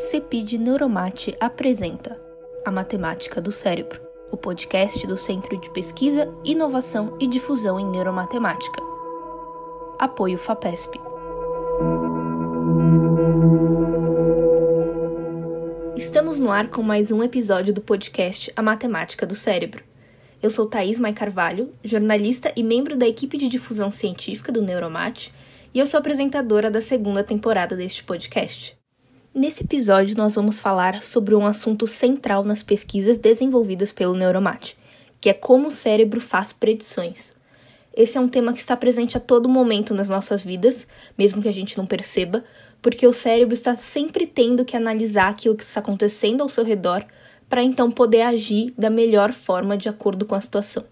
CEPID Neuromate apresenta A Matemática do Cérebro, o podcast do Centro de Pesquisa, Inovação e Difusão em Neuromatemática. Apoio FAPESP. Estamos no ar com mais um episódio do podcast A Matemática do Cérebro. Eu sou Thaís Mai Carvalho, jornalista e membro da equipe de difusão científica do Neuromate, e eu sou apresentadora da segunda temporada deste podcast. Nesse episódio, nós vamos falar sobre um assunto central nas pesquisas desenvolvidas pelo Neuromate, que é como o cérebro faz predições. Esse é um tema que está presente a todo momento nas nossas vidas, mesmo que a gente não perceba, porque o cérebro está sempre tendo que analisar aquilo que está acontecendo ao seu redor para então poder agir da melhor forma de acordo com a situação.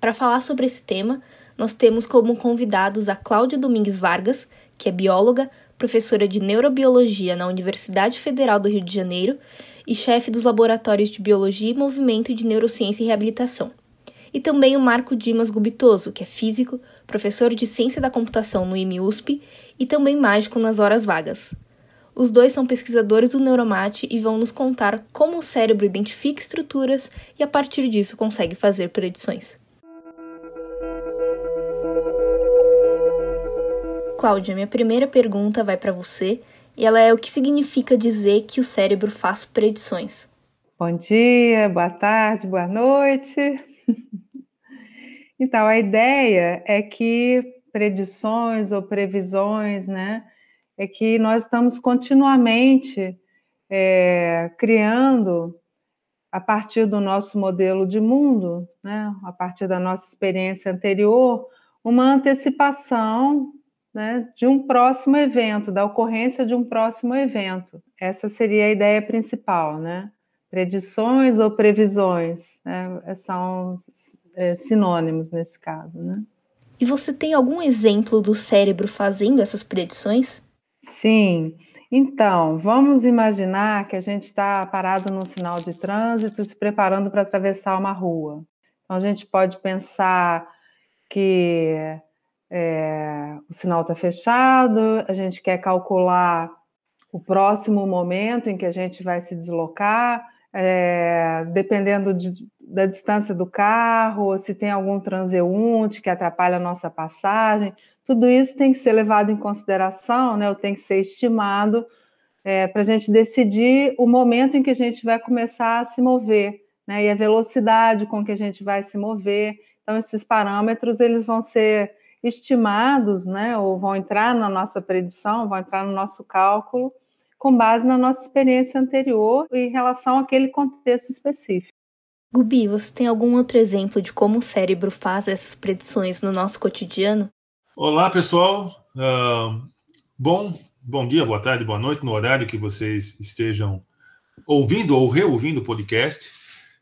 Para falar sobre esse tema, nós temos como convidados a Cláudia Domingues Vargas, que é bióloga, professora de neurobiologia na Universidade Federal do Rio de Janeiro e chefe dos laboratórios de biologia e movimento de neurociência e reabilitação. E também o Marco Dimas Gubitoso, que é físico, professor de ciência da computação no IMUSP e também mágico nas horas vagas. Os dois são pesquisadores do Neuromate e vão nos contar como o cérebro identifica estruturas e a partir disso consegue fazer predições. Cláudia, minha primeira pergunta vai para você e ela é o que significa dizer que o cérebro faz predições. Bom dia, boa tarde, boa noite. Então, a ideia é que predições ou previsões, né, é que nós estamos continuamente é, criando a partir do nosso modelo de mundo, né, a partir da nossa experiência anterior, uma antecipação né, de um próximo evento, da ocorrência de um próximo evento. Essa seria a ideia principal, né? Predições ou previsões né, é, são é, sinônimos nesse caso, né? E você tem algum exemplo do cérebro fazendo essas predições? Sim. Então, vamos imaginar que a gente está parado num sinal de trânsito, se preparando para atravessar uma rua. Então, a gente pode pensar que é, o sinal está fechado, a gente quer calcular o próximo momento em que a gente vai se deslocar, é, dependendo de, da distância do carro, se tem algum transeunte que atrapalha a nossa passagem, tudo isso tem que ser levado em consideração, né? Ou tem que ser estimado é, eh, para a gente decidir o momento em que a gente vai começar a se mover, né? E a velocidade com que a gente vai se mover. Então, esses parâmetros eles vão ser estimados, né, ou vão entrar na nossa predição, vão entrar no nosso cálculo, com base na nossa experiência anterior em relação àquele contexto específico. Gubi, você tem algum outro exemplo de como o cérebro faz essas predições no nosso cotidiano? Olá, pessoal. Uh, bom, bom dia, boa tarde, boa noite, no horário que vocês estejam ouvindo ou reouvindo o podcast.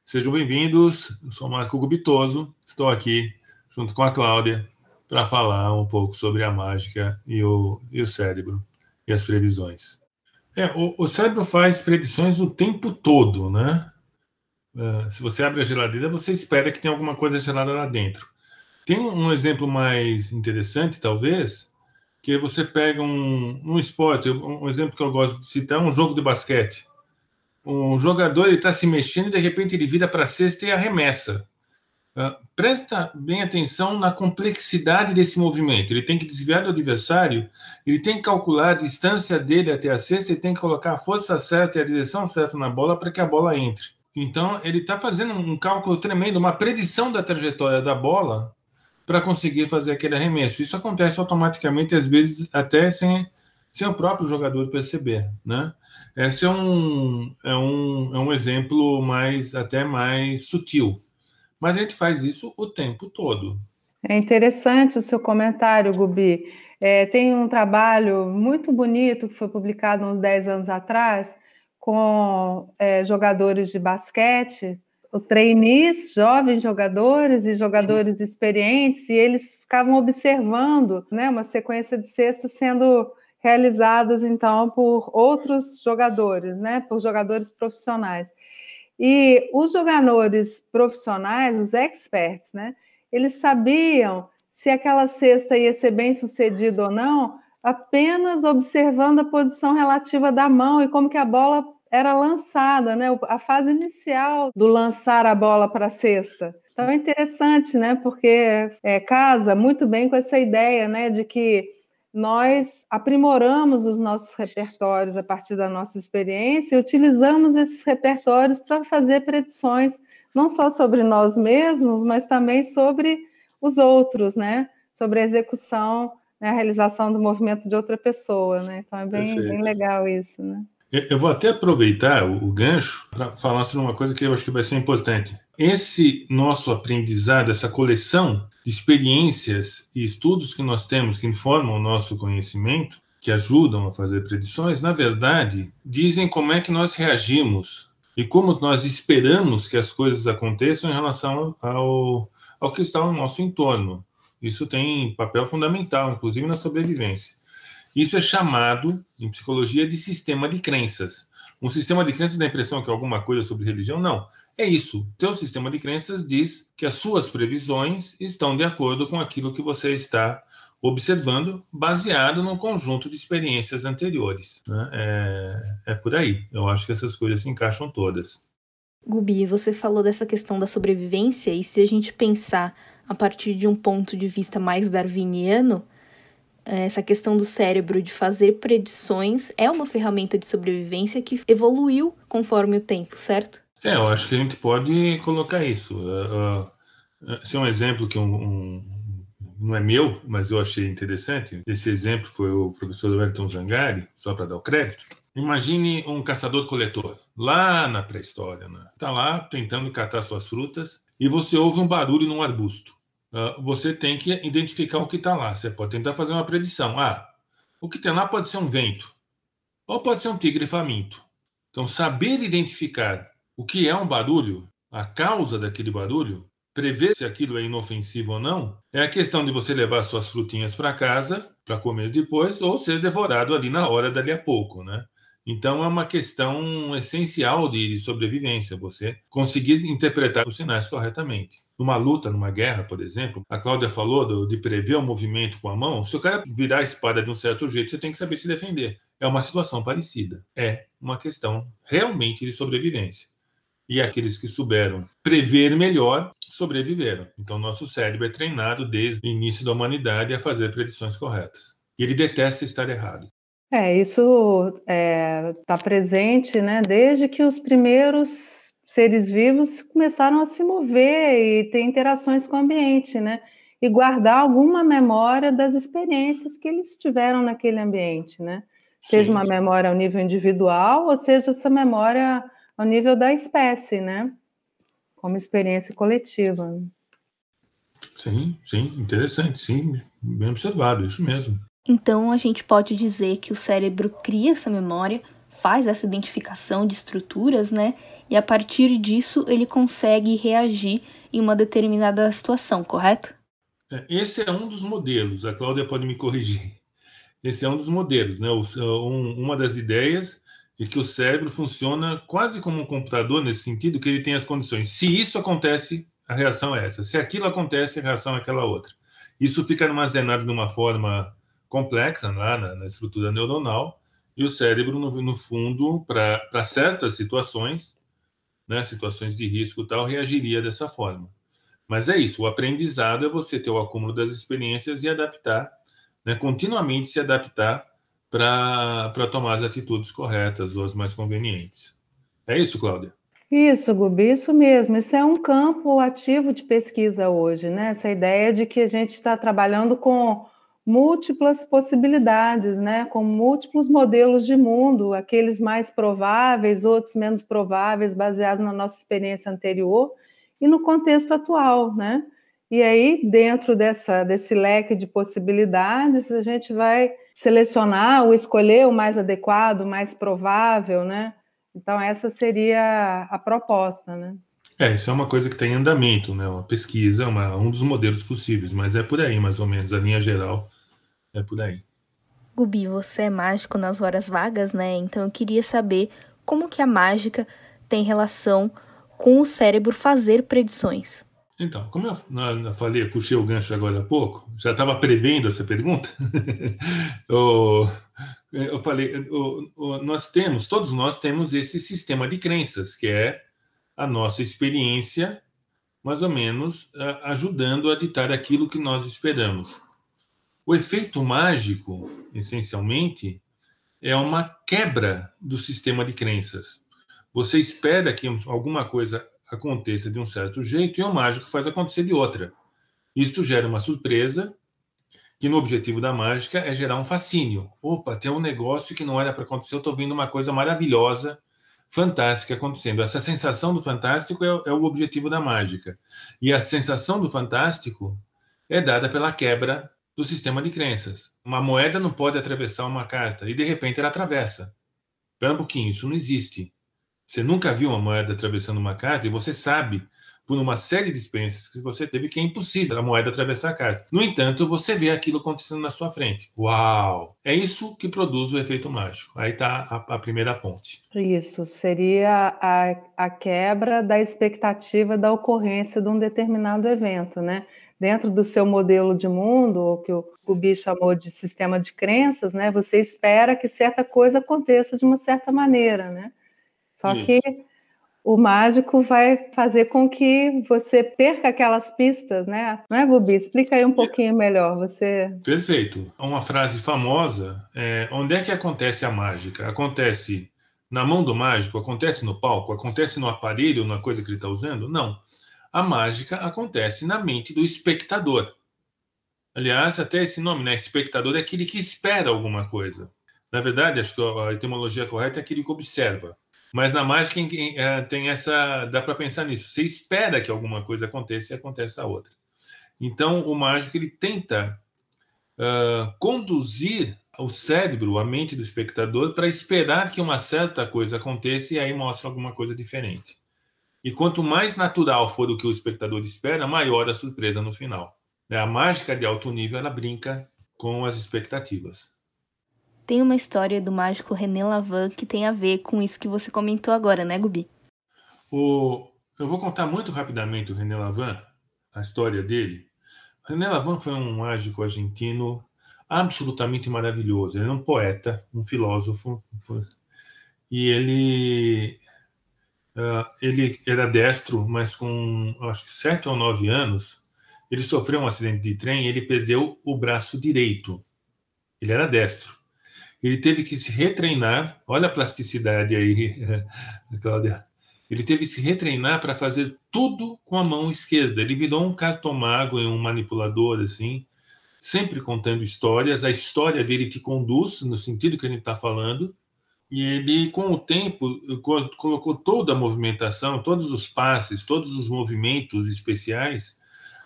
Sejam bem-vindos. Eu sou Marco Gubitoso, estou aqui junto com a Cláudia para falar um pouco sobre a mágica e o, e o cérebro e as previsões. É, o, o cérebro faz previsões o tempo todo, né? Uh, se você abre a geladeira, você espera que tenha alguma coisa gelada lá dentro. Tem um exemplo mais interessante, talvez, que você pega um, um esporte, um, um exemplo que eu gosto de citar, é um jogo de basquete. Um jogador está se mexendo e de repente ele vira para a cesta e arremessa. Ah, presta bem atenção na complexidade desse movimento. Ele tem que desviar do adversário, ele tem que calcular a distância dele até a cesta, ele tem que colocar a força certa e a direção certa na bola para que a bola entre. Então, ele está fazendo um cálculo tremendo, uma predição da trajetória da bola para conseguir fazer aquele arremesso. Isso acontece automaticamente, às vezes até sem, sem o próprio jogador perceber. Né? Esse é um, é, um, é um exemplo mais até mais sutil mas a gente faz isso o tempo todo. É interessante o seu comentário, Gubi. É, tem um trabalho muito bonito que foi publicado uns 10 anos atrás com é, jogadores de basquete, o trainees, jovens jogadores e jogadores experientes, e eles ficavam observando né, uma sequência de cestas sendo realizadas então por outros jogadores, né, por jogadores profissionais. E os jogadores profissionais, os experts, né? Eles sabiam se aquela cesta ia ser bem sucedida ou não, apenas observando a posição relativa da mão e como que a bola era lançada, né? A fase inicial do lançar a bola para a cesta. Então é interessante, né? Porque é, casa muito bem com essa ideia, né? De que nós aprimoramos os nossos repertórios a partir da nossa experiência e utilizamos esses repertórios para fazer predições não só sobre nós mesmos, mas também sobre os outros, né? Sobre a execução, né? a realização do movimento de outra pessoa, né? Então é bem, bem legal isso, né? Eu vou até aproveitar o gancho para falar sobre uma coisa que eu acho que vai ser importante. Esse nosso aprendizado, essa coleção, de experiências e estudos que nós temos que informam o nosso conhecimento, que ajudam a fazer predições, na verdade, dizem como é que nós reagimos e como nós esperamos que as coisas aconteçam em relação ao, ao que está no nosso entorno. Isso tem papel fundamental, inclusive na sobrevivência. Isso é chamado, em psicologia, de sistema de crenças. Um sistema de crenças dá a impressão que é alguma coisa sobre religião? Não. É isso. Teu sistema de crenças diz que as suas previsões estão de acordo com aquilo que você está observando, baseado num conjunto de experiências anteriores. Né? É, é por aí. Eu acho que essas coisas se encaixam todas. Gubi, você falou dessa questão da sobrevivência, e se a gente pensar a partir de um ponto de vista mais darwiniano, eh, essa questão do cérebro de fazer predições é uma ferramenta de sobrevivência que evoluiu conforme o tempo, certo? É, eu acho que a gente pode colocar isso. Uh, ah, uh, ah, esse é um exemplo que um, um, não é meu, mas eu achei interessante. Esse exemplo foi o professor Wellington Zangari, só para dar o crédito. Imagine um caçador-coletor lá na pré-história, está né? Tá lá tentando catar suas frutas e você ouve um barulho num arbusto. Uh, você tem que identificar o que está lá. Você pode tentar fazer uma predição. Ah, o que tem lá pode ser um vento ou pode ser um tigre faminto. Então, saber identificar o que é um barulho, a causa daquele barulho, prever se aquilo é inofensivo ou não, é a questão de você levar suas frutinhas para casa para comer depois ou ser devorado ali na hora dali a pouco, né? Então é uma questão essencial de sobrevivência, você conseguir interpretar os sinais corretamente. Numa luta, numa guerra, por exemplo, a Cláudia falou do, de prever o movimento com a mão. Se o cara virar a espada de um certo jeito, você tem que saber se defender. É uma situação parecida. É uma questão realmente de sobrevivência e aqueles que souberam prever melhor sobreviveram. Então, nosso cérebro é treinado desde o início da humanidade a fazer predições corretas. E ele detesta estar errado. É, isso está é, tá presente né, desde que os primeiros seres vivos começaram a se mover e ter interações com o ambiente, né? E guardar alguma memória das experiências que eles tiveram naquele ambiente, né? Seja Sim. uma memória ao nível individual, ou seja essa memória ao nível da espécie, né? Como experiência coletiva. Sim, sim, interessante, sim, bem observado, isso mesmo. Então a gente pode dizer que o cérebro cria essa memória, faz essa identificação de estruturas, né? E a partir disso ele consegue reagir em uma determinada situação, correto? É, esse é um dos modelos, a Cláudia pode me corrigir. Esse é um dos modelos, né? uma das ideias e que o cérebro funciona quase como um computador nesse sentido, que ele tem as condições. Se isso acontece, a reação é essa. Se aquilo acontece, a reação é aquela outra. Isso fica armazenado de uma forma complexa lá é? na, na estrutura neuronal e o cérebro, no, no fundo, para certas situações, né, situações de risco e tal, reagiria dessa forma. Mas é isso, o aprendizado é você ter o acúmulo das experiências e adaptar, né, continuamente se adaptar para tomar as atitudes corretas ou as mais convenientes. É isso, Cláudia? Isso, Gubi, isso mesmo. Isso é um campo ativo de pesquisa hoje, né? Essa ideia de que a gente está trabalhando com múltiplas possibilidades, né? Com múltiplos modelos de mundo, aqueles mais prováveis, outros menos prováveis, baseados na nossa experiência anterior e no contexto atual, né? E aí, dentro dessa, desse leque de possibilidades, a gente vai selecionar ou escolher o mais adequado, o mais provável, né? Então, essa seria a proposta, né? É, isso é uma coisa que tem em andamento, né? Uma pesquisa, uma, um dos modelos possíveis, mas é por aí, mais ou menos, a linha geral é por aí. Gubi, você é mágico nas horas vagas, né? Então eu queria saber como que a mágica tem relação com o cérebro fazer predições. Então, como eu, eu falei, eu puxei o gancho agora há pouco, já estava prevendo essa pergunta. eu, eu, falei, eu, nós temos, todos nós temos esse sistema de crenças, que é a nossa experiência, mais ou menos, ajudando a ditar aquilo que nós esperamos. O efeito mágico, essencialmente, é uma quebra do sistema de crenças. Você espera que alguma coisa aconteça de um certo jeito e o mágico faz acontecer de outra. Isto gera uma surpresa, que no objetivo da mágica é gerar um fascínio. Opa, tem um negócio que não era para acontecer, eu estou vendo uma coisa maravilhosa, fantástica acontecendo. Essa sensação do fantástico é, é o objetivo da mágica. E a sensação do fantástico é dada pela quebra do sistema de crenças. Uma moeda não pode atravessar uma carta e de repente ela atravessa. Espera um pouquinho, isso não existe. Você nunca viu uma moeda atravessando uma casa e você sabe por uma série de experiências que você teve que é impossível a moeda atravessar a casa. No entanto, você vê aquilo acontecendo na sua frente. Uau! É isso que produz o efeito mágico. Aí está a, a, primeira ponte. Isso seria a, a quebra da expectativa da ocorrência de um determinado evento, né? Dentro do seu modelo de mundo, ou que o Gubi chamou de sistema de crenças, né? Você espera que certa coisa aconteça de uma certa maneira, né? Só Isso. que o mágico vai fazer com que você perca aquelas pistas, né? Não é, Gubi? Explica aí um pouquinho melhor. Você. Perfeito. Uma frase famosa é: onde é que acontece a mágica? Acontece na mão do mágico? Acontece no palco? Acontece no aparelho, na coisa que ele está usando? Não. A mágica acontece na mente do espectador. Aliás, até esse nome, né? Espectador é aquele que espera alguma coisa. Na verdade, acho que a etimologia correta é aquele que observa. Mas na mágica é, tem essa. dá para pensar nisso. Você espera que alguma coisa aconteça e acontece a outra. Então, o mágico ele tenta uh, conduzir o cérebro, a mente do espectador, para esperar que uma certa coisa aconteça e aí mostra alguma coisa diferente. E quanto mais natural for o que o espectador espera, maior a surpresa no final. A mágica de alto nível ela brinca com as expectativas. Tem uma história do mágico René Lavan que tem a ver com isso que você comentou agora, né, Gubi? O... Eu vou contar muito rapidamente o René Lavan, a história dele. René Lavan foi um mágico argentino absolutamente maravilhoso. Ele era um poeta, um filósofo, e ele Uh, ele era destro, mas com acho que sete ou nove anos, ele sofreu um acidente de trem e ele perdeu o braço direito. Ele era destro. Ele teve que se retreinar. Olha a plasticidade aí, Cláudia. Ele teve que se retreinar para fazer tudo com a mão esquerda. Ele virou um cartomago e um manipulador, assim, sempre contando histórias. A história dele que conduz, no sentido que a gente está falando. E ele, com o tempo, colocou toda a movimentação, todos os passes, todos os movimentos especiais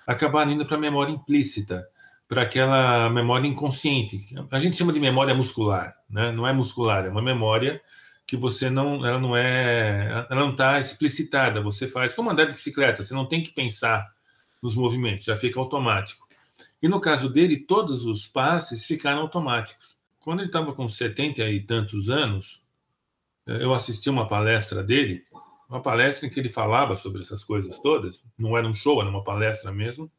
acabaram indo para a memória implícita para aquela memória inconsciente. A gente chama de memória muscular, né? Não é muscular, é uma memória que você não, ela não é, ela não está explicitada. Você faz como andar de bicicleta, você não tem que pensar nos movimentos, já fica automático. E no caso dele, todos os passes ficaram automáticos. Quando ele estava com 70 e tantos anos, eh, eu assisti uma palestra dele, uma palestra em que ele falava sobre essas coisas todas, não era um show, era uma palestra mesmo,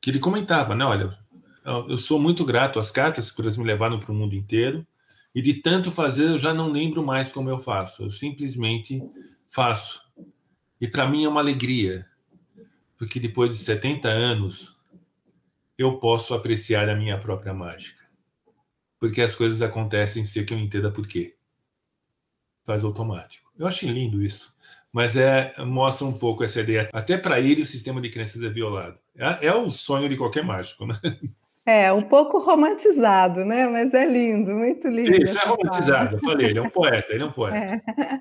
que ele comentava, né, olha, eu sou muito grato às cartas, por elas me levaram para o mundo inteiro. E de tanto fazer, eu já não lembro mais como eu faço. Eu simplesmente faço. E para mim é uma alegria, porque depois de 70 anos, eu posso apreciar a minha própria mágica. Porque as coisas acontecem sem que eu entenda por quê. Faz automático. Eu achei lindo isso mas é, mostra um pouco essa ideia. Até para ele, o sistema de crenças é violado. É, é o sonho de qualquer mágico, né? É, um pouco romantizado, né? Mas é lindo, muito lindo. Isso, é romantizado, eu falei, ele é um poeta, ele é um poeta. É.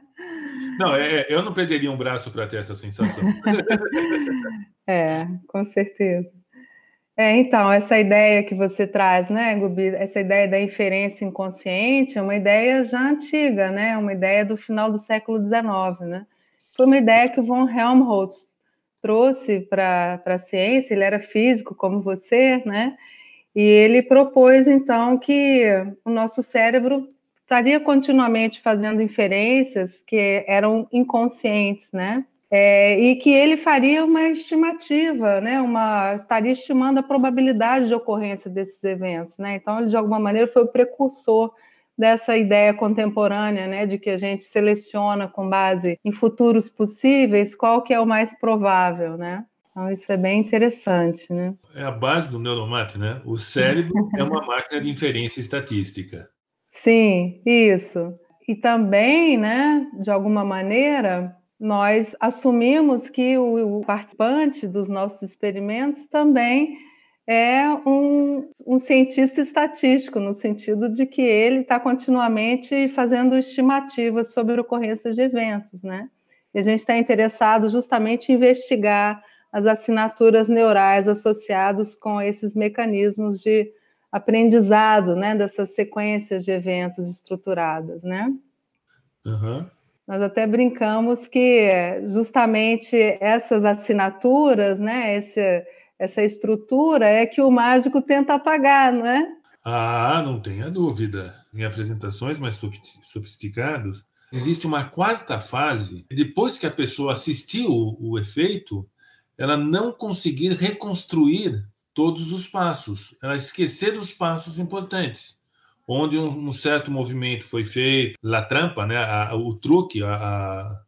Não, é, é eu não perderia um braço para ter essa sensação. é, com certeza. É, então, essa ideia que você traz, né, Gubi, essa ideia da inferência inconsciente é uma ideia já antiga, né, uma ideia do final do século XIX, né? Foi uma ideia que o von Helmholtz trouxe para a ciência, ele era físico como você, né? E ele propôs, então, que o nosso cérebro estaria continuamente fazendo inferências que eram inconscientes, né? É, e que ele faria uma estimativa, né? Uma estaria estimando a probabilidade de ocorrência desses eventos, né? Então ele de alguma maneira foi o precursor dessa ideia contemporânea, né, de que a gente seleciona com base em futuros possíveis qual que é o mais provável, né? Então, isso é bem interessante, né? É a base do neuromate, né? O cérebro é uma máquina de inferência estatística. Sim, isso. E também, né, de alguma maneira, nós assumimos que o, participante dos nossos experimentos também é um, um cientista estatístico, no sentido de que ele está continuamente fazendo estimativas sobre ocorrências de eventos, né? E a gente está interessado justamente em investigar as assinaturas neurais associadas com esses mecanismos de aprendizado, né, dessas sequências de eventos estruturadas, né? Uhum. Nós até brincamos que eh, justamente essas assinaturas, né, esse, essa estrutura é que o mágico tenta apagar, não é? Ah, não tenha dúvida. Em apresentações mais sofisticadas, existe uma quarta fase, depois que a pessoa assistiu o efeito, ela não conseguir reconstruir todos os passos, ela esquecer os passos importantes, onde um, um certo movimento foi feito, la trampa, né, a, a, o truque, a,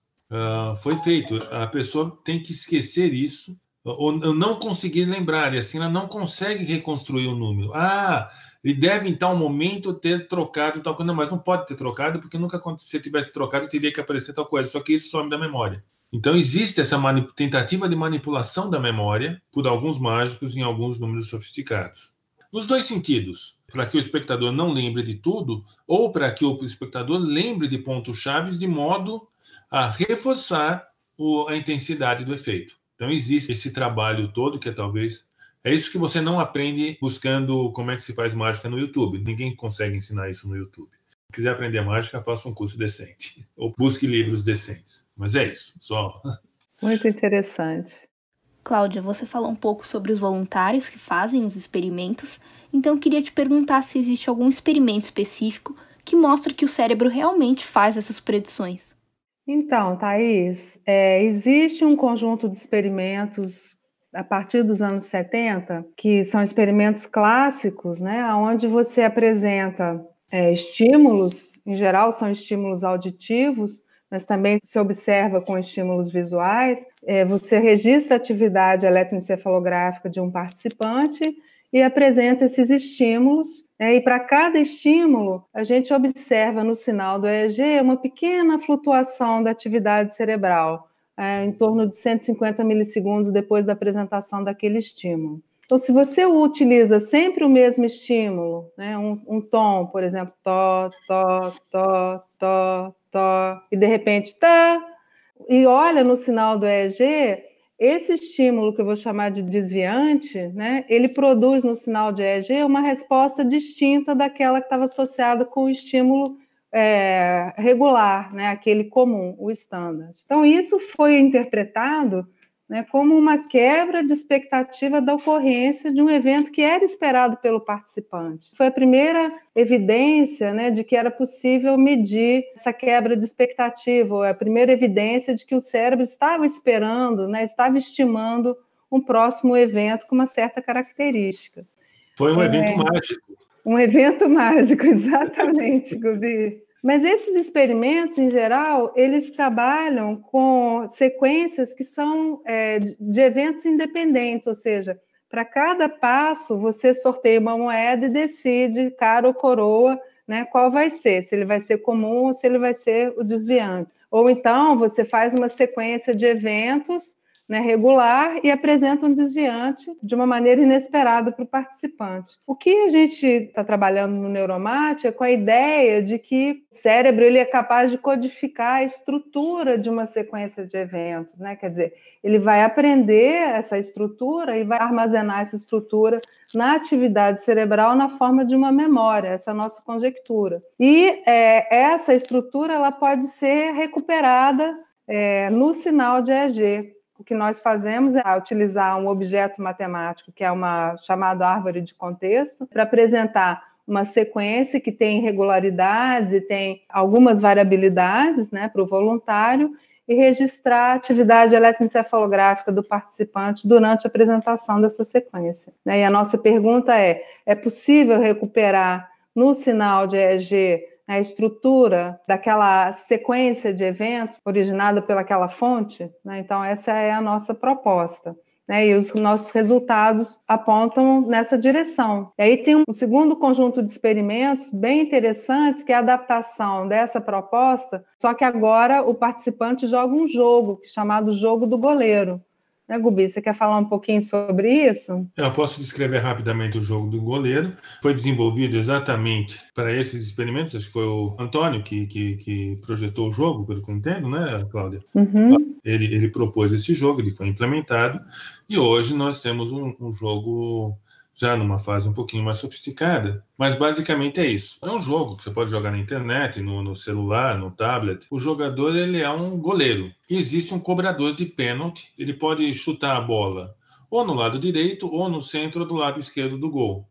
foi feito. A pessoa tem que esquecer isso ou, ou não conseguir lembrar, e assim ela não consegue reconstruir o número. Ah, ele deve em tal momento ter trocado tal coisa, não, mas não pode ter trocado, porque nunca se tivesse trocado teria que aparecer tal coisa, só que isso some da memória. Então existe essa tentativa de manipulação da memória por alguns mágicos em alguns números sofisticados. Nos dois sentidos, para que o espectador não lembre de tudo ou para que o espectador lembre de pontos chaves de modo a reforçar o, a intensidade do efeito. Então existe esse trabalho todo que é talvez é isso que você não aprende buscando como é que se faz mágica no YouTube. Ninguém consegue ensinar isso no YouTube. Se quiser aprender mágica, faça um curso decente ou busque livros decentes. Mas é isso, só. Muito interessante. Cláudia, você falou um pouco sobre os voluntários que fazem os experimentos, então queria te perguntar se existe algum experimento específico que mostra que o cérebro realmente faz essas predições. Então, Thaís, é, existe um conjunto de experimentos a partir dos anos 70, que são experimentos clássicos, né, onde você apresenta é, estímulos, em geral são estímulos auditivos, mas também se observa com estímulos visuais. É, você registra a atividade eletroencefalográfica de um participante e apresenta esses estímulos. Né? e para cada estímulo, a gente observa no sinal do EEG uma pequena flutuação da atividade cerebral, é, em torno de 150 milissegundos depois da apresentação daquele estímulo. Então, se você utiliza sempre o mesmo estímulo, né, um, um tom, por exemplo, tó, tó, tó, tó, e de repente tá. E olha no sinal do EEG, esse estímulo que eu vou chamar de desviante, né, ele produz no sinal de EEG uma resposta distinta daquela que estava associada com o estímulo é, regular, né, aquele comum, o standard. Então, isso foi interpretado né, como uma quebra de expectativa da ocorrência de um evento que era esperado pelo participante. Foi a primeira evidência né, de que era possível medir essa quebra de expectativa, é a primeira evidência de que o cérebro estava esperando, né, estava estimando um próximo evento com uma certa característica. Foi um é. evento é, mágico. Um evento mágico, exatamente, Gubi. Mas esses experimentos, em geral, eles trabalham com sequências que são é, de eventos independentes, ou seja, para cada passo você sorteia uma moeda e decide, cara ou coroa, né, qual vai ser, se ele vai ser comum ou se ele vai ser o desviante. Ou então você faz uma sequência de eventos né, regular e apresenta um desviante de uma maneira inesperada para o participante. O que a gente está trabalhando no Neuromate é com a ideia de que o cérebro ele é capaz de codificar a estrutura de uma sequência de eventos, né? Quer dizer, ele vai aprender essa estrutura e vai armazenar essa estrutura na atividade cerebral na forma de uma memória, essa nossa conjectura. E é, essa estrutura ela pode ser recuperada é, no sinal de EG o que nós fazemos é utilizar um objeto matemático, que é uma chamada árvore de contexto, para apresentar uma sequência que tem regularidades e tem algumas variabilidades né, para o voluntário e registrar a atividade eletroencefalográfica do participante durante a apresentação dessa sequência. Né. E a nossa pergunta é: é possível recuperar no sinal de EEG né, a estrutura daquela sequência de eventos originada pelaquela fonte. Né? Então, essa é a nossa proposta. Né, e os nossos resultados apontam nessa direção. E aí tem um segundo conjunto de experimentos bem interessantes, que é a adaptação dessa proposta, só que agora o participante joga um jogo é chamado Jogo do Goleiro. Né, Gubi, você quer falar um pouquinho sobre isso? Eu posso descrever rapidamente o jogo do goleiro. Foi desenvolvido exatamente para esses experimentos. Acho que foi o Antônio que, que, que projetou o jogo, pelo que eu entendo, né, Cláudia? Uhum. Ele, ele propôs esse jogo, ele foi implementado. E hoje nós temos um, um jogo já numa fase um pouquinho mais sofisticada. Mas basicamente é isso. É um jogo que você pode jogar na internet, no, no celular, no tablet. O jogador ele é um goleiro. E existe um cobrador de pênalti. Ele pode chutar a bola ou no lado direito ou no centro ou do lado esquerdo do gol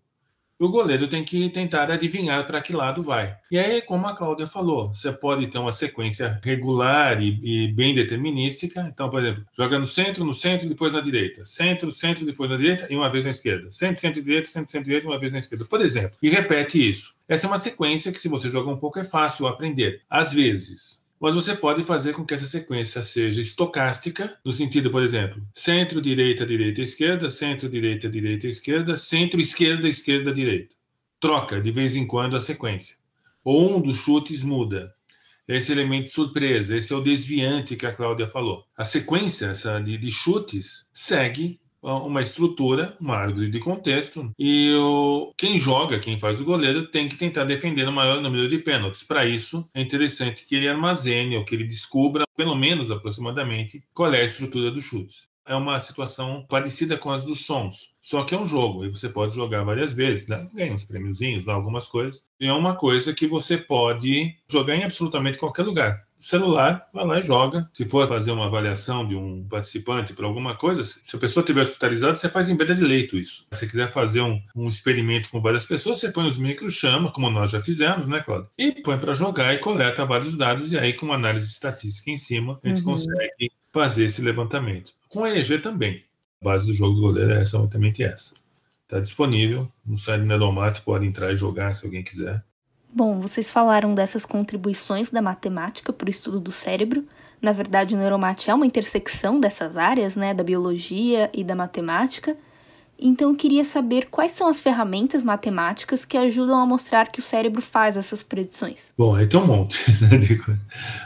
o goleiro tem que tentar adivinhar para que lado vai. E aí, como a Cláudia falou, você pode ter uma sequência regular e, e, bem determinística. Então, por exemplo, joga no centro, no centro, depois na direita. Centro, centro, depois na direita e uma vez na esquerda. Centro, centro, direita, centro, centro, direita, uma vez na esquerda, por exemplo. E repete isso. Essa é uma sequência que, se você jogar um pouco, é fácil aprender. Às vezes, mas você pode fazer com que essa sequência seja estocástica, no sentido, por exemplo, centro-direita, direita-esquerda, centro-direita, direita-esquerda, centro-esquerda, esquerda-direita. Troca de vez em quando a sequência. Ou um dos chutes muda. Esse elemento surpresa, esse é o desviante que a Cláudia falou. A sequência de, de chutes segue uma estrutura, uma árvore de contexto, e o, quem joga, quem faz o goleiro, tem que tentar defender o maior número de pênaltis. Para isso, é interessante que ele armazene ou que ele descubra, pelo menos aproximadamente, qual é a estrutura dos chutes é uma situação parecida com as dos sons. Só que é um jogo, e você pode jogar várias vezes, né? ganha uns prêmiozinhos, algumas coisas. E é uma coisa que você pode jogar em absolutamente qualquer lugar celular, vai lá e joga. Se for fazer uma avaliação de um participante para alguma coisa, se a pessoa estiver hospitalizada, você faz em beira de leito isso. Se você quiser fazer um, um experimento com várias pessoas, você põe os micros, chama, como nós já fizemos, né, Claudio? E põe para jogar e coleta vários dados, e aí com uma análise estatística em cima, a gente uhum. consegue fazer esse levantamento. Com a EEG também. A base do jogo do goleiro é exatamente essa. Está disponível no site do Nedomato, pode entrar e jogar se alguém quiser. Bom, vocês falaram dessas contribuições da matemática para o estudo do cérebro. Na verdade, o neuromate é uma intersecção dessas áreas, né, da biologia e da matemática. Então, eu queria saber quais são as ferramentas matemáticas que ajudam a mostrar que o cérebro faz essas predições. Bom, aí tem um monte. Né?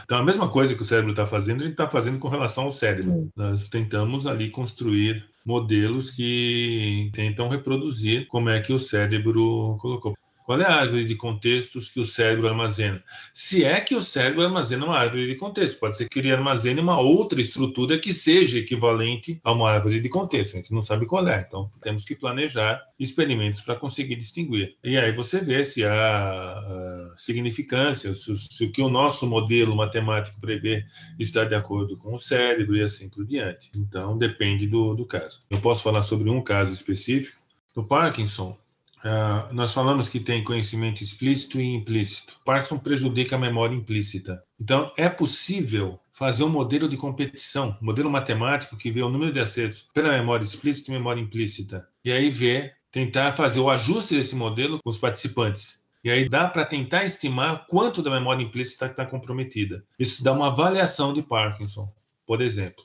Então, a mesma coisa que o cérebro está fazendo, a gente está fazendo com relação ao cérebro. Sim. Nós tentamos ali construir modelos que tentam reproduzir como é que o cérebro colocou. Qual é a árvore de contextos que o cérebro armazena? Se é que o cérebro armazena uma árvore de contexto, pode ser que ele armazene uma outra estrutura que seja equivalente a uma árvore de contexto. A gente não sabe qual é, então temos que planejar experimentos para conseguir distinguir. E aí você vê se há significância, se, se o que o nosso modelo matemático prevê está de acordo com o cérebro e assim por diante. Então depende do, do caso. Eu posso falar sobre um caso específico. No Parkinson, Uh, nós falamos que tem conhecimento explícito e implícito. Parkinson prejudica a memória implícita. Então, é possível fazer um modelo de competição, um modelo matemático que vê o número de acertos pela memória explícita e memória implícita. E aí vê, tentar fazer o ajuste desse modelo com os participantes. E aí dá para tentar estimar quanto da memória implícita está comprometida. Isso dá uma avaliação de Parkinson, por exemplo.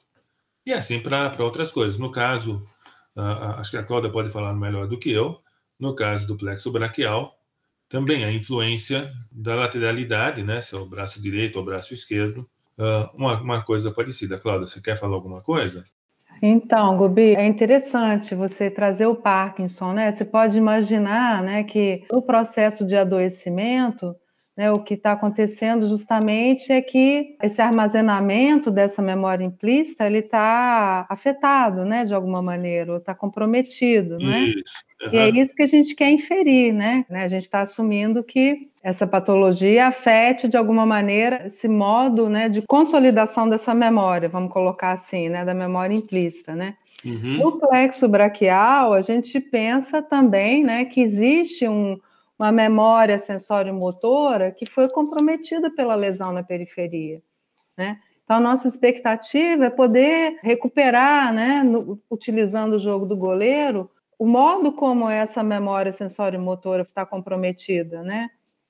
E assim para outras coisas. No caso, uh, acho que a Cláudia pode falar melhor do que eu, no caso do plexo braquial, também a influência da lateralidade, né? Se é o braço direito ou o braço esquerdo, ah, uma, uma coisa parecida. Cláudia, você quer falar alguma coisa? Então, Gobi, é interessante você trazer o Parkinson, né? Você pode imaginar, né, que o processo de adoecimento né, o que está acontecendo justamente é que esse armazenamento dessa memória implícita ele está afetado, né, de alguma maneira, ou está comprometido, né? Isso. Uhum. E é isso que a gente quer inferir, né? A gente está assumindo que essa patologia afete de alguma maneira esse modo, né, de consolidação dessa memória, vamos colocar assim, né, da memória implícita, né? Uhum. No plexo braquial, a gente pensa também né, que existe um, uma memória sensório-motora que foi comprometida pela lesão na periferia, né? Então, a nossa expectativa é poder recuperar, né, no, utilizando o jogo do goleiro, o modo como essa memória sensório-motora está comprometida, né?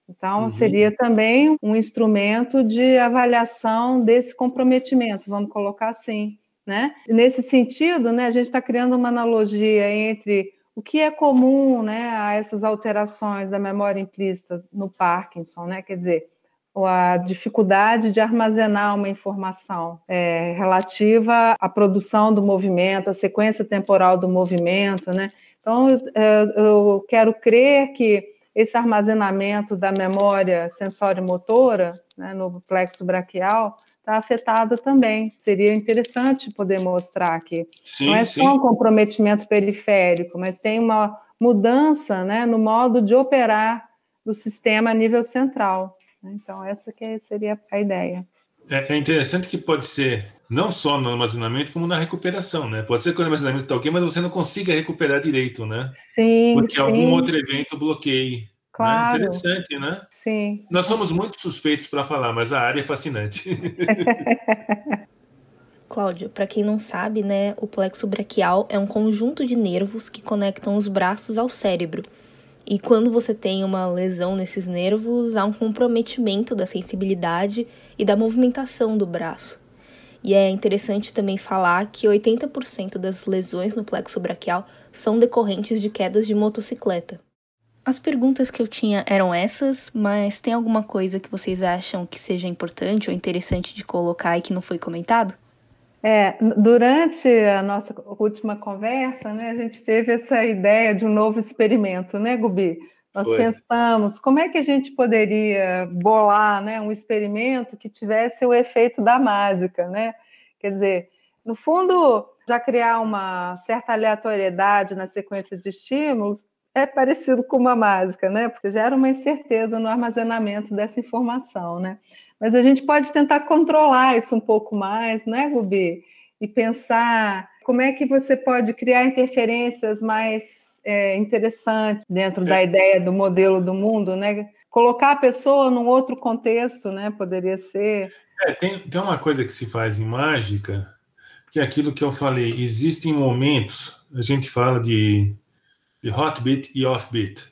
Então, uhum. seria também um instrumento de avaliação desse comprometimento, vamos colocar assim, né? Nesse sentido, né, a gente está criando uma analogia entre o que é comum né, a essas alterações da memória implícita no Parkinson, né? Quer dizer, a dificuldade de armazenar uma informação é, relativa à produção do movimento, à sequência temporal do movimento, né? Então, eu, é, eu quero crer que esse armazenamento da memória sensório-motora né, no plexo braquial está afetada também. Seria interessante poder mostrar aqui. Sim, Não é sim. só um comprometimento periférico, mas tem uma mudança né, no modo de operar do sistema a nível central. Então, essa que seria a ideia. É, é, interessante que pode ser não só no armazenamento, como na recuperação, né? Pode ser que o armazenamento está ok, mas você não consiga recuperar direito, né? Sim. Porque sim. algum outro evento bloqueie. Né? Claro. Né? Interessante, né? Sim. Nós somos muito suspeitos para falar, mas a área é fascinante. Cláudio, para quem não sabe, né, o plexo braquial é um conjunto de nervos que conectam os braços ao cérebro e quando você tem uma lesão nesses nervos, há um comprometimento da sensibilidade e da movimentação do braço. E é interessante também falar que 80% das lesões no plexo braquial são decorrentes de quedas de motocicleta. As perguntas que eu tinha eram essas, mas tem alguma coisa que vocês acham que seja importante ou interessante de colocar e que não foi comentado? É, durante a nossa última conversa, né, a gente teve essa ideia de um novo experimento, né, Gubi? Nós Foi. pensamos como é que a gente poderia bolar né, um experimento que tivesse o efeito da mágica, né? Quer dizer, no fundo, já criar uma certa aleatoriedade na sequência de estímulos é parecido com uma mágica, né? Porque gera uma incerteza no armazenamento dessa informação, né? Mas a gente pode tentar controlar isso um pouco mais, né, Rubi? E pensar como é que você pode criar interferências mais é, interessantes dentro da ideia do modelo do mundo, né? Colocar a pessoa num outro contexto, né? Poderia ser. É, tem, tem uma coisa que se faz em mágica, que é aquilo que eu falei, existem momentos, a gente fala de, de hot beat e off beat.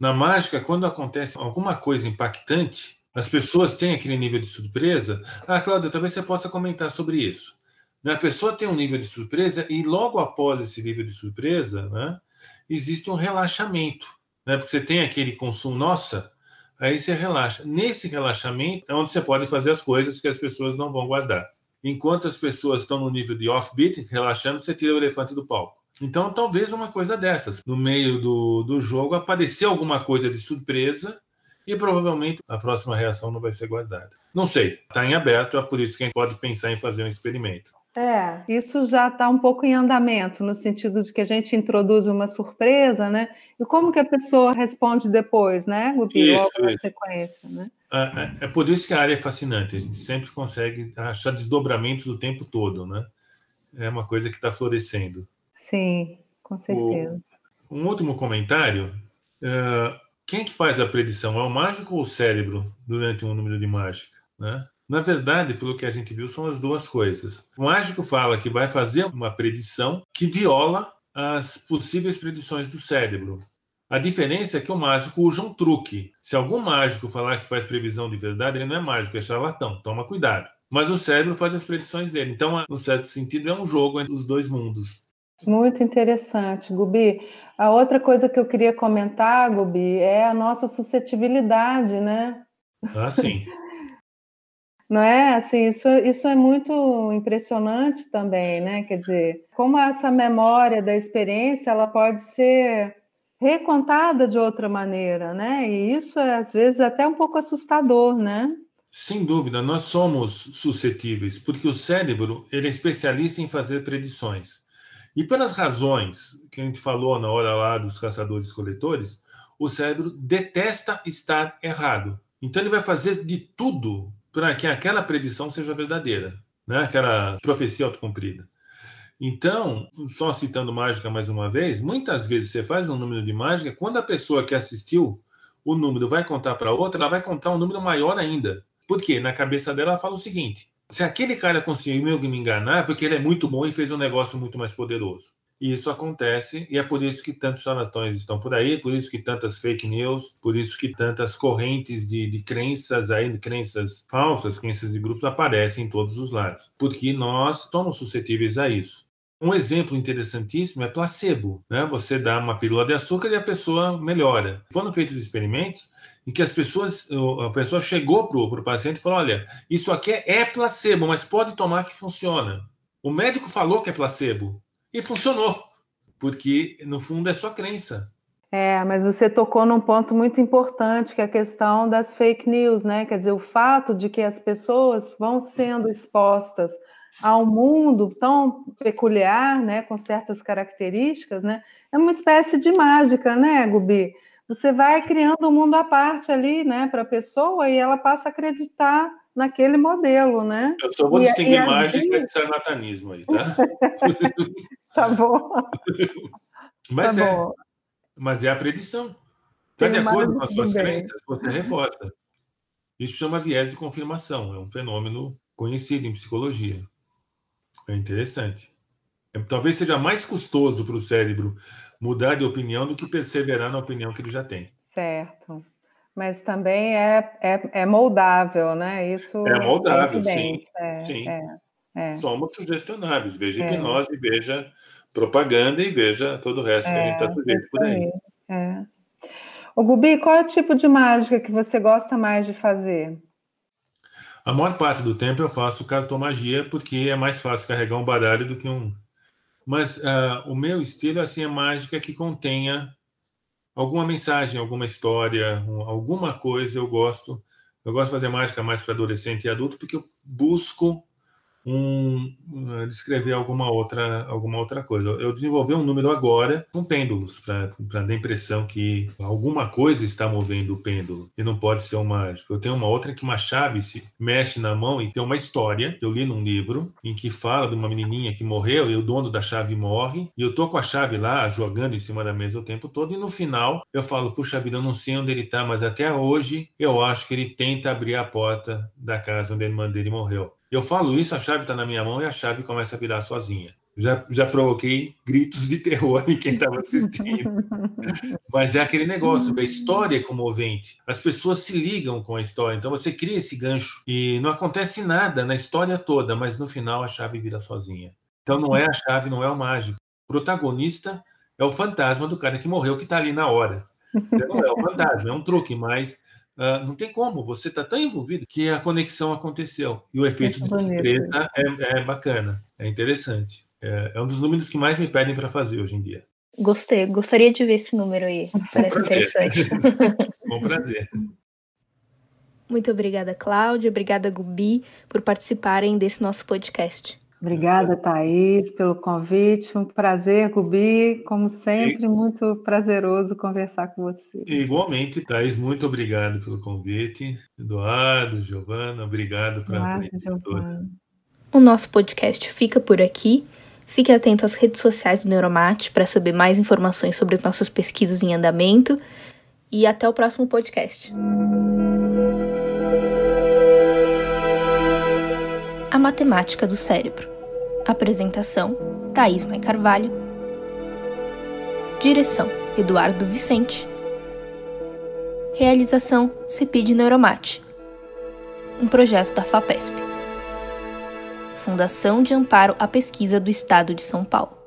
Na mágica, quando acontece alguma coisa impactante, as pessoas têm aquele nível de surpresa. Ah, Cláudia, talvez você possa comentar sobre isso. Né, a pessoa tem um nível de surpresa e logo após esse nível de surpresa, né, existe um relaxamento, né, porque você tem aquele consumo, nossa, aí você relaxa. Nesse relaxamento é onde você pode fazer as coisas que as pessoas não vão guardar. Enquanto as pessoas estão no nível de offbeat relaxando, você tira o elefante do palco. Então, talvez uma coisa dessas. No meio do, do jogo apareceu alguma coisa de surpresa e provavelmente a próxima reação não vai ser guardada. Não sei, está em aberto, é por isso que a gente pode pensar em fazer um experimento. É, isso já está um pouco em andamento, no sentido de que a gente introduz uma surpresa, né? E como que a pessoa responde depois, né, Gubi? Isso, isso. É sequência, né? É, é, é, por isso que a área é fascinante, a gente sempre consegue achar desdobramentos o tempo todo, né? É uma coisa que está florescendo. Sim, com certeza. O, um último comentário. Eh, quem que faz a predição? É o mágico ou o cérebro durante um número de mágica? Né? Na verdade, pelo que a gente viu, são as duas coisas. O mágico fala que vai fazer uma predição que viola as possíveis predições do cérebro. A diferença é que o mágico usa um truque. Se algum mágico falar que faz previsão de verdade, ele não é mágico, é charlatão. Toma cuidado. Mas o cérebro faz as predições dele. Então, no certo sentido, é um jogo entre os dois mundos. Muito interessante, Gubi. A outra coisa que eu queria comentar, Gubi, é a nossa suscetibilidade, né? Ah, sim. Não é? Assim, isso, isso é muito impressionante também, né? Quer dizer, como essa memória da experiência, ela pode ser recontada de outra maneira, né? E isso é, às vezes, até um pouco assustador, né? Sem dúvida, nós somos suscetíveis, porque o cérebro ele é especialista em fazer predições. E pelas razões que a gente falou na hora lá dos caçadores-coletores, o cérebro detesta estar errado. Então ele vai fazer de tudo para que aquela predição seja verdadeira, né? aquela profecia autocumprida. Então, só citando mágica mais uma vez, muitas vezes você faz um número de mágica, quando a pessoa que assistiu o número vai contar para outra, ela vai contar um número maior ainda. Por quê? Na cabeça dela ela fala o seguinte: se aquele cara conseguiu me enganar, é porque ele é muito bom e fez um negócio muito mais poderoso. E isso acontece, e é por isso que tantos charlatões estão por aí, por isso que tantas fake news, por isso que tantas correntes de, de crenças aí, de crenças falsas, crenças de grupos aparecem em todos os lados, porque nós somos suscetíveis a isso. Um exemplo interessantíssimo é placebo, né? Você dá uma pílula de açúcar e a pessoa melhora. Foram feitos experimentos em que as pessoas, a pessoa chegou para o paciente e falou: olha, isso aqui é, é placebo, mas pode tomar que funciona. O médico falou que é placebo e funcionou, porque no fundo é só crença. É, mas você tocou num ponto muito importante, que é a questão das fake news, né? Quer dizer, o fato de que as pessoas vão sendo expostas ao mundo tão peculiar, né, com certas características, né? É uma espécie de mágica, né, Gubi? você vai criando um mundo à parte ali, né, para a pessoa e ela passa a acreditar naquele modelo, né? Eu só vou distinguir e, imagem é gente... de charlatanismo aí, tá? tá bom. Mas, tá é, bom. mas é a predição. Está de acordo com as suas ideia. crenças, você reforça. Isso chama viés de confirmação, é um fenômeno conhecido em psicologia. É interessante. É, talvez seja mais custoso para o cérebro mudar de opinião do que perseverar na opinião que ele já tem. Certo. Mas também é, é, é moldável, né? Isso é moldável, é sim. É, sim. É, é. Somos sugestionáveis. Veja é. nós e veja propaganda e veja todo o resto que a gente está é, sujeito por aí. É. O Gubi, qual é o tipo de mágica que você gosta mais de fazer? A maior parte do tempo eu faço cartomagia porque é mais fácil carregar um baralho do que um, mas uh, o meu estilo é, assim, é mágica que contenha alguma mensagem, alguma história, alguma coisa. Eu gosto. Eu gosto de fazer mágica mais para adolescente e adulto porque eu busco um, eh, descrever alguma outra, alguma outra coisa. Eu desenvolvi um número agora com pêndulos, para dar a impressão que alguma coisa está movendo o pêndulo. E não pode ser um mágico. Eu tenho uma outra que uma chave se mexe na mão e tem uma história que eu li num livro em que fala de uma menininha que morreu e o dono da chave morre. E eu tô com a chave lá jogando em cima da mesa o tempo todo. E no final eu falo: Puxa vida, eu não sei onde ele está, mas até hoje eu acho que ele tenta abrir a porta da casa onde a irmã dele morreu. Eu falo isso, a chave está na minha mão e a chave começa a virar sozinha. Já, já provoquei gritos de terror em quem estava assistindo. Mas é aquele negócio, a história é hum. comovente. As pessoas se ligam com a história, então você cria esse gancho. E não acontece nada na história toda, mas no final a chave vira sozinha. Então não é a chave, não é o mágico. O protagonista é o fantasma do cara que morreu, que está ali na hora. Então, não é o fantasma, é um truque, mas Uh, não tem como, você está tão envolvido que a conexão aconteceu. E o efeito de surpresa é, é, bacana, é interessante. É, é, um dos números que mais me pedem para fazer hoje em dia. Gostei, gostaria de ver esse número aí. Parece Bom interessante. Bom prazer. Muito obrigada, Cláudia. Obrigada, Gubi, por participarem desse nosso podcast. Obrigada, Thaís, pelo convite. Um prazer, Gubi. Como sempre, muito prazeroso conversar com você. Igualmente, Thaís, muito obrigado pelo convite. Eduardo, Giovana, obrigado para a O nosso podcast fica por aqui. Fique atento às redes sociais do Neuromate para saber mais informações sobre as nossas pesquisas em andamento. E até o próximo podcast. Matemática do Cérebro. Apresentação: Thaís Mai Carvalho. Direção: Eduardo Vicente. Realização: CEPID Neuromate. Um projeto da FAPESP. Fundação de Amparo à Pesquisa do Estado de São Paulo.